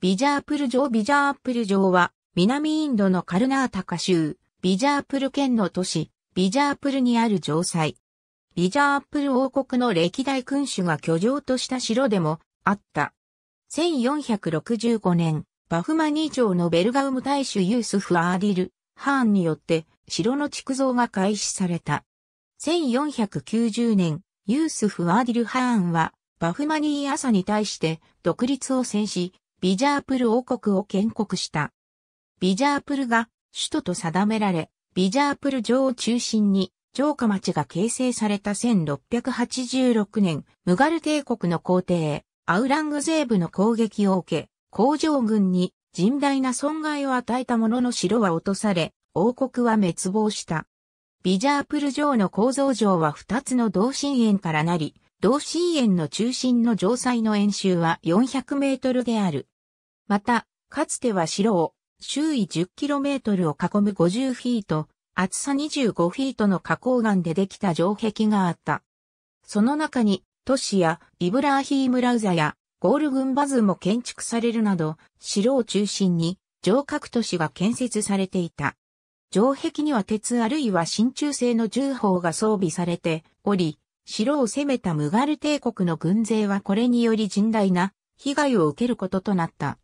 ビジャープル城ビジャープル城は、南インドのカルナータカ州、ビジャープル県の都市、ビジャープルにある城塞。ビジャープル王国の歴代君主が居城とした城でもあった。1465年、バフマニー城のベルガウム大主ユースフ・アーディル、ハーンによって城の築造が開始された。1490年、ユースフ・アーディル・ハーンは、バフマニー朝に対して独立を戦し、ビジャープル王国を建国した。ビジャープルが首都と定められ、ビジャープル城を中心に城下町が形成された1686年、ムガル帝国の皇帝、アウラングゼーブの攻撃を受け、工場軍に甚大な損害を与えたものの城は落とされ、王国は滅亡した。ビジャープル城の構造上は2つの同心円からなり、同心円の中心の城塞の円周は400メートルである。また、かつては城を周囲1 0トルを囲む50フィート、厚さ25フィートの花崗岩でできた城壁があった。その中に、都市やイブラーヒームラウザやゴールグンバズも建築されるなど、城を中心に城郭都市が建設されていた。城壁には鉄あるいは真鍮製の重砲が装備されており、城を攻めたムガル帝国の軍勢はこれにより甚大な被害を受けることとなった。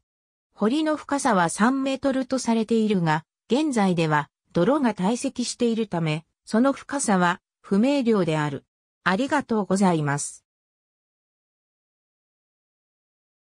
堀の深さは3メートルとされているが、現在では泥が堆積しているため、その深さは不明瞭である。ありがとうございます。